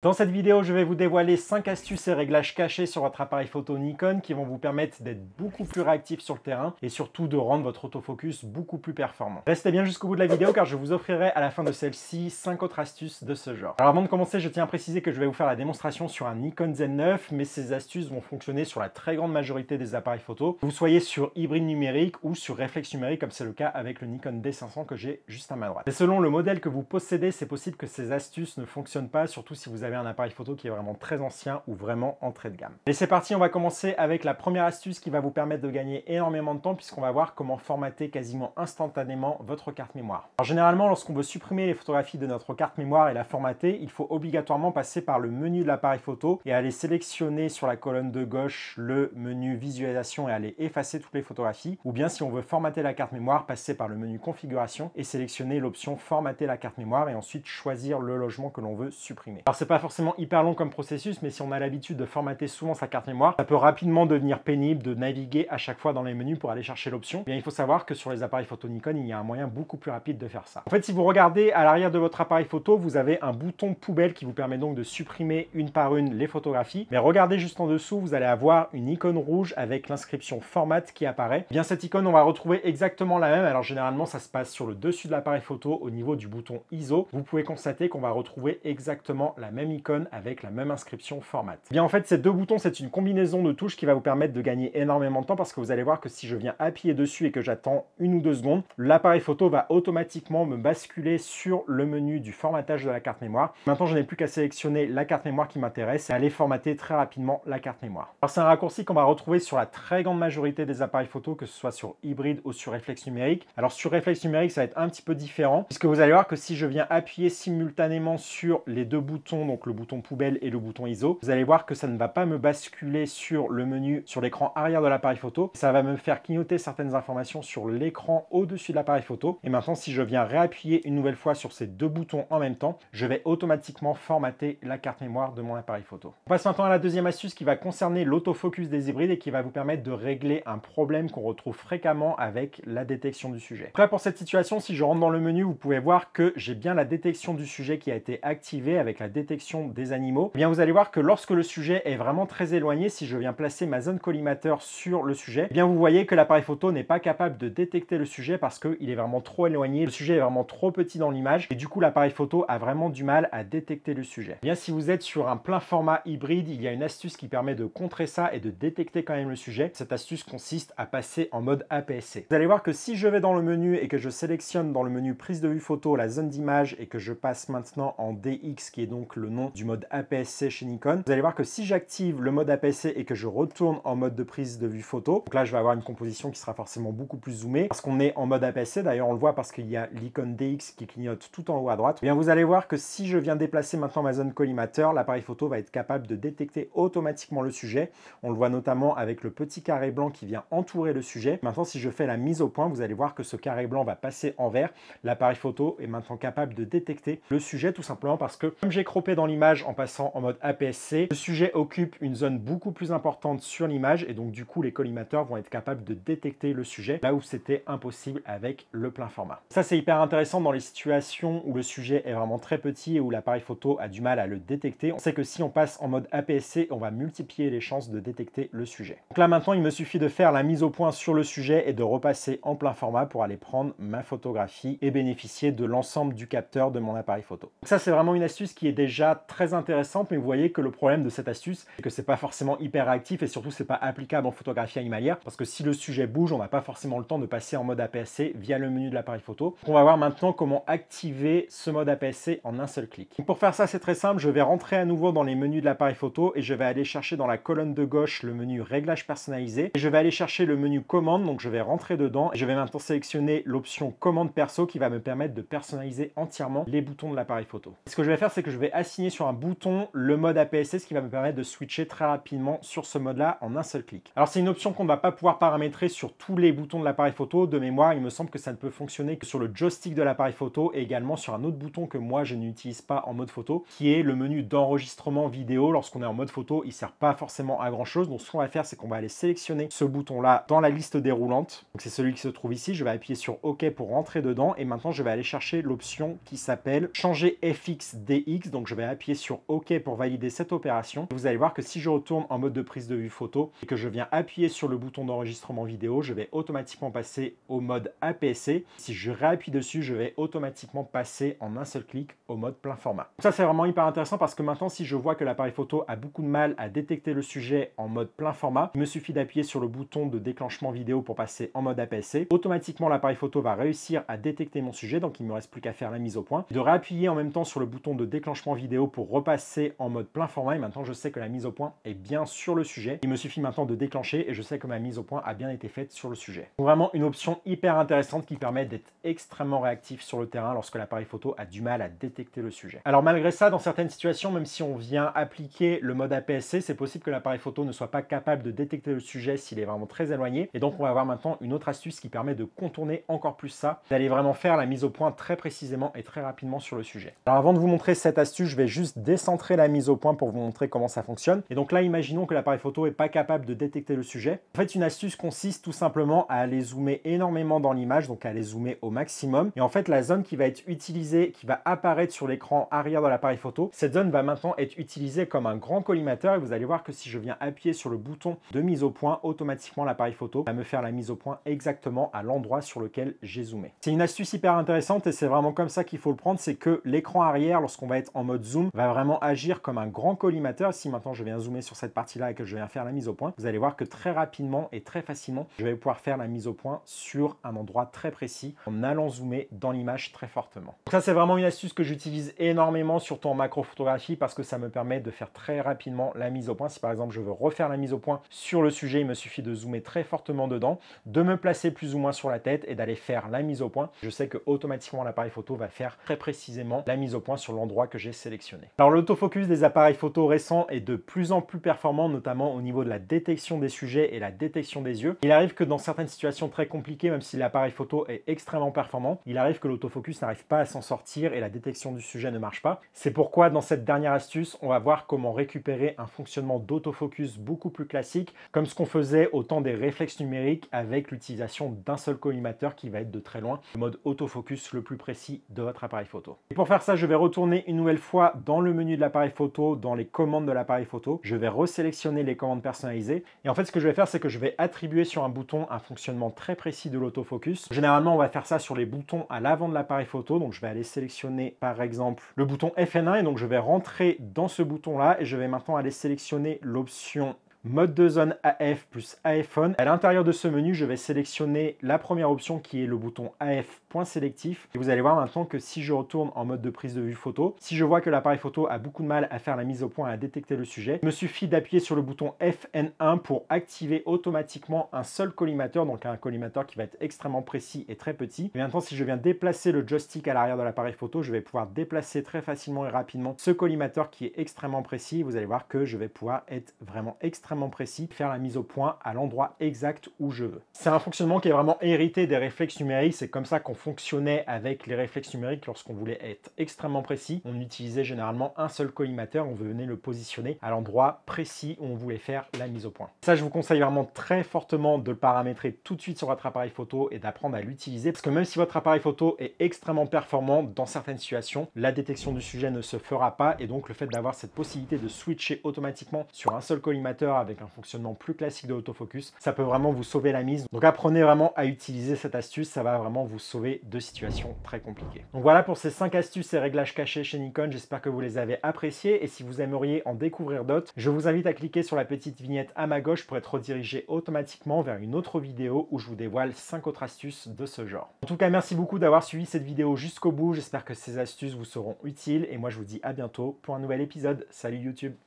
Dans cette vidéo, je vais vous dévoiler 5 astuces et réglages cachés sur votre appareil photo Nikon qui vont vous permettre d'être beaucoup plus réactif sur le terrain et surtout de rendre votre autofocus beaucoup plus performant. Restez bien jusqu'au bout de la vidéo car je vous offrirai à la fin de celle-ci 5 autres astuces de ce genre. Alors avant de commencer, je tiens à préciser que je vais vous faire la démonstration sur un Nikon Z9, mais ces astuces vont fonctionner sur la très grande majorité des appareils photo, vous soyez sur hybride numérique ou sur réflexe numérique comme c'est le cas avec le Nikon D500 que j'ai juste à ma droite. Mais selon le modèle que vous possédez, c'est possible que ces astuces ne fonctionnent pas, surtout si vous avez un appareil photo qui est vraiment très ancien ou vraiment entrée de gamme. Mais c'est parti, on va commencer avec la première astuce qui va vous permettre de gagner énormément de temps puisqu'on va voir comment formater quasiment instantanément votre carte mémoire. Alors généralement, lorsqu'on veut supprimer les photographies de notre carte mémoire et la formater, il faut obligatoirement passer par le menu de l'appareil photo et aller sélectionner sur la colonne de gauche le menu visualisation et aller effacer toutes les photographies. Ou bien si on veut formater la carte mémoire, passer par le menu configuration et sélectionner l'option formater la carte mémoire et ensuite choisir le logement que l'on veut supprimer. Alors c'est pas forcément hyper long comme processus, mais si on a l'habitude de formater souvent sa carte mémoire, ça peut rapidement devenir pénible de naviguer à chaque fois dans les menus pour aller chercher l'option. Eh bien, il faut savoir que sur les appareils photo Nikon, il y a un moyen beaucoup plus rapide de faire ça. En fait, si vous regardez à l'arrière de votre appareil photo, vous avez un bouton poubelle qui vous permet donc de supprimer une par une les photographies. Mais regardez juste en dessous, vous allez avoir une icône rouge avec l'inscription format qui apparaît. Eh bien, cette icône, on va retrouver exactement la même. Alors, généralement, ça se passe sur le dessus de l'appareil photo au niveau du bouton ISO. Vous pouvez constater qu'on va retrouver exactement la même icône avec la même inscription format. Eh bien en fait, ces deux boutons, c'est une combinaison de touches qui va vous permettre de gagner énormément de temps parce que vous allez voir que si je viens appuyer dessus et que j'attends une ou deux secondes, l'appareil photo va automatiquement me basculer sur le menu du formatage de la carte mémoire. Maintenant, je n'ai plus qu'à sélectionner la carte mémoire qui m'intéresse et aller formater très rapidement la carte mémoire. Alors c'est un raccourci qu'on va retrouver sur la très grande majorité des appareils photo, que ce soit sur hybride ou sur réflexe numérique. Alors sur réflexe numérique, ça va être un petit peu différent puisque vous allez voir que si je viens appuyer simultanément sur les deux boutons donc donc le bouton poubelle et le bouton ISO, vous allez voir que ça ne va pas me basculer sur le menu sur l'écran arrière de l'appareil photo. Ça va me faire clignoter certaines informations sur l'écran au-dessus de l'appareil photo. Et maintenant, si je viens réappuyer une nouvelle fois sur ces deux boutons en même temps, je vais automatiquement formater la carte mémoire de mon appareil photo. On passe maintenant à la deuxième astuce qui va concerner l'autofocus des hybrides et qui va vous permettre de régler un problème qu'on retrouve fréquemment avec la détection du sujet. Après, pour cette situation, si je rentre dans le menu, vous pouvez voir que j'ai bien la détection du sujet qui a été activée avec la détection des animaux, eh bien vous allez voir que lorsque le sujet est vraiment très éloigné, si je viens placer ma zone collimateur sur le sujet, eh bien vous voyez que l'appareil photo n'est pas capable de détecter le sujet parce qu'il est vraiment trop éloigné, le sujet est vraiment trop petit dans l'image et du coup l'appareil photo a vraiment du mal à détecter le sujet. Eh bien si vous êtes sur un plein format hybride, il y a une astuce qui permet de contrer ça et de détecter quand même le sujet. Cette astuce consiste à passer en mode APS-C. Vous allez voir que si je vais dans le menu et que je sélectionne dans le menu prise de vue photo la zone d'image et que je passe maintenant en DX qui est donc le nom du mode APS-C chez Nikon. Vous allez voir que si j'active le mode APS-C et que je retourne en mode de prise de vue photo, donc là je vais avoir une composition qui sera forcément beaucoup plus zoomée parce qu'on est en mode APS-C. D'ailleurs on le voit parce qu'il y a l'icône DX qui clignote tout en haut à droite. Eh bien vous allez voir que si je viens déplacer maintenant ma zone collimateur, l'appareil photo va être capable de détecter automatiquement le sujet. On le voit notamment avec le petit carré blanc qui vient entourer le sujet. Maintenant si je fais la mise au point, vous allez voir que ce carré blanc va passer en vert. L'appareil photo est maintenant capable de détecter le sujet tout simplement parce que comme j'ai croppé dans l'image en passant en mode APS-C, le sujet occupe une zone beaucoup plus importante sur l'image et donc du coup les collimateurs vont être capables de détecter le sujet là où c'était impossible avec le plein format. Ça c'est hyper intéressant dans les situations où le sujet est vraiment très petit et où l'appareil photo a du mal à le détecter. On sait que si on passe en mode APS-C, on va multiplier les chances de détecter le sujet. Donc là maintenant il me suffit de faire la mise au point sur le sujet et de repasser en plein format pour aller prendre ma photographie et bénéficier de l'ensemble du capteur de mon appareil photo. ça c'est vraiment une astuce qui est déjà très intéressante, mais vous voyez que le problème de cette astuce, c'est que c'est pas forcément hyper actif et surtout c'est pas applicable en photographie animalière parce que si le sujet bouge, on n'a pas forcément le temps de passer en mode APS-C via le menu de l'appareil photo. On va voir maintenant comment activer ce mode APS-C en un seul clic. pour faire ça, c'est très simple. Je vais rentrer à nouveau dans les menus de l'appareil photo et je vais aller chercher dans la colonne de gauche le menu réglage personnalisé. Et je vais aller chercher le menu commande, donc je vais rentrer dedans et je vais maintenant sélectionner l'option commande perso qui va me permettre de personnaliser entièrement les boutons de l'appareil photo. ce que je vais faire, c'est que je vais assister sur un bouton le mode APS-C, ce qui va me permettre de switcher très rapidement sur ce mode-là en un seul clic. Alors c'est une option qu'on ne va pas pouvoir paramétrer sur tous les boutons de l'appareil photo. De mémoire, il me semble que ça ne peut fonctionner que sur le joystick de l'appareil photo et également sur un autre bouton que moi je n'utilise pas en mode photo, qui est le menu d'enregistrement vidéo. Lorsqu'on est en mode photo, il ne sert pas forcément à grand-chose. Donc ce qu'on va faire, c'est qu'on va aller sélectionner ce bouton-là dans la liste déroulante. Donc c'est celui qui se trouve ici. Je vais appuyer sur OK pour rentrer dedans et maintenant je vais aller chercher l'option qui s'appelle changer FX/DX Donc je vais appuyer sur OK pour valider cette opération, vous allez voir que si je retourne en mode de prise de vue photo et que je viens appuyer sur le bouton d'enregistrement vidéo, je vais automatiquement passer au mode APC. Si je réappuie dessus, je vais automatiquement passer en un seul clic au mode plein format. ça, c'est vraiment hyper intéressant parce que maintenant, si je vois que l'appareil photo a beaucoup de mal à détecter le sujet en mode plein format, il me suffit d'appuyer sur le bouton de déclenchement vidéo pour passer en mode APC. Automatiquement, l'appareil photo va réussir à détecter mon sujet, donc il ne me reste plus qu'à faire la mise au point. De réappuyer en même temps sur le bouton de déclenchement vidéo pour repasser en mode plein format et maintenant je sais que la mise au point est bien sur le sujet. Il me suffit maintenant de déclencher et je sais que ma mise au point a bien été faite sur le sujet. Donc vraiment une option hyper intéressante qui permet d'être extrêmement réactif sur le terrain lorsque l'appareil photo a du mal à détecter le sujet. Alors malgré ça, dans certaines situations, même si on vient appliquer le mode APS-C, c'est possible que l'appareil photo ne soit pas capable de détecter le sujet s'il est vraiment très éloigné. Et donc on va avoir maintenant une autre astuce qui permet de contourner encore plus ça, d'aller vraiment faire la mise au point très précisément et très rapidement sur le sujet. Alors avant de vous montrer cette astuce, je vais juste décentrer la mise au point pour vous montrer comment ça fonctionne. Et donc là, imaginons que l'appareil photo n'est pas capable de détecter le sujet. En fait, une astuce consiste tout simplement à aller zoomer énormément dans l'image, donc à aller zoomer au maximum. Et en fait, la zone qui va être utilisée, qui va apparaître sur l'écran arrière de l'appareil photo, cette zone va maintenant être utilisée comme un grand collimateur. Et vous allez voir que si je viens appuyer sur le bouton de mise au point, automatiquement l'appareil photo va me faire la mise au point exactement à l'endroit sur lequel j'ai zoomé. C'est une astuce hyper intéressante et c'est vraiment comme ça qu'il faut le prendre, c'est que l'écran arrière, lorsqu'on va être en mode zoom, va vraiment agir comme un grand collimateur. Si maintenant je viens zoomer sur cette partie-là et que je viens faire la mise au point, vous allez voir que très rapidement et très facilement, je vais pouvoir faire la mise au point sur un endroit très précis en allant zoomer dans l'image très fortement. ça, c'est vraiment une astuce que j'utilise énormément, surtout en macrophotographie, parce que ça me permet de faire très rapidement la mise au point. Si par exemple je veux refaire la mise au point sur le sujet, il me suffit de zoomer très fortement dedans, de me placer plus ou moins sur la tête et d'aller faire la mise au point. Je sais que automatiquement l'appareil photo va faire très précisément la mise au point sur l'endroit que j'ai sélectionné. Alors l'autofocus des appareils photo récents est de plus en plus performant, notamment au niveau de la détection des sujets et la détection des yeux. Il arrive que dans certaines situations très compliquées, même si l'appareil photo est extrêmement performant, il arrive que l'autofocus n'arrive pas à s'en sortir et la détection du sujet ne marche pas. C'est pourquoi dans cette dernière astuce, on va voir comment récupérer un fonctionnement d'autofocus beaucoup plus classique, comme ce qu'on faisait au temps des réflexes numériques avec l'utilisation d'un seul collimateur qui va être de très loin le mode autofocus le plus précis de votre appareil photo. Et pour faire ça, je vais retourner une nouvelle fois dans le menu de l'appareil photo, dans les commandes de l'appareil photo, je vais resélectionner les commandes personnalisées. Et en fait, ce que je vais faire, c'est que je vais attribuer sur un bouton un fonctionnement très précis de l'autofocus. Généralement, on va faire ça sur les boutons à l'avant de l'appareil photo. Donc, je vais aller sélectionner, par exemple, le bouton FN1. Et donc, je vais rentrer dans ce bouton-là et je vais maintenant aller sélectionner l'option mode de zone AF plus iPhone. À l'intérieur de ce menu, je vais sélectionner la première option qui est le bouton AF point sélectif. Et vous allez voir maintenant que si je retourne en mode de prise de vue photo, si je vois que l'appareil photo a beaucoup de mal à faire la mise au point à détecter le sujet, il me suffit d'appuyer sur le bouton FN1 pour activer automatiquement un seul collimateur, donc un collimateur qui va être extrêmement précis et très petit. Et maintenant, si je viens déplacer le joystick à l'arrière de l'appareil photo, je vais pouvoir déplacer très facilement et rapidement ce collimateur qui est extrêmement précis. Vous allez voir que je vais pouvoir être vraiment extrêmement précis, faire la mise au point à l'endroit exact où je veux. C'est un fonctionnement qui est vraiment hérité des réflexes numériques, c'est comme ça qu'on fonctionnait avec les réflexes numériques lorsqu'on voulait être extrêmement précis. On utilisait généralement un seul collimateur, on venait le positionner à l'endroit précis où on voulait faire la mise au point. Ça, je vous conseille vraiment très fortement de le paramétrer tout de suite sur votre appareil photo et d'apprendre à l'utiliser, parce que même si votre appareil photo est extrêmement performant dans certaines situations, la détection du sujet ne se fera pas, et donc le fait d'avoir cette possibilité de switcher automatiquement sur un seul collimateur avec un fonctionnement plus classique de l'autofocus, ça peut vraiment vous sauver la mise. Donc apprenez vraiment à utiliser cette astuce, ça va vraiment vous sauver de situations très compliquées. Donc voilà pour ces 5 astuces et réglages cachés chez Nikon, j'espère que vous les avez appréciés et si vous aimeriez en découvrir d'autres, je vous invite à cliquer sur la petite vignette à ma gauche pour être redirigé automatiquement vers une autre vidéo où je vous dévoile 5 autres astuces de ce genre. En tout cas, merci beaucoup d'avoir suivi cette vidéo jusqu'au bout, j'espère que ces astuces vous seront utiles et moi je vous dis à bientôt pour un nouvel épisode. Salut YouTube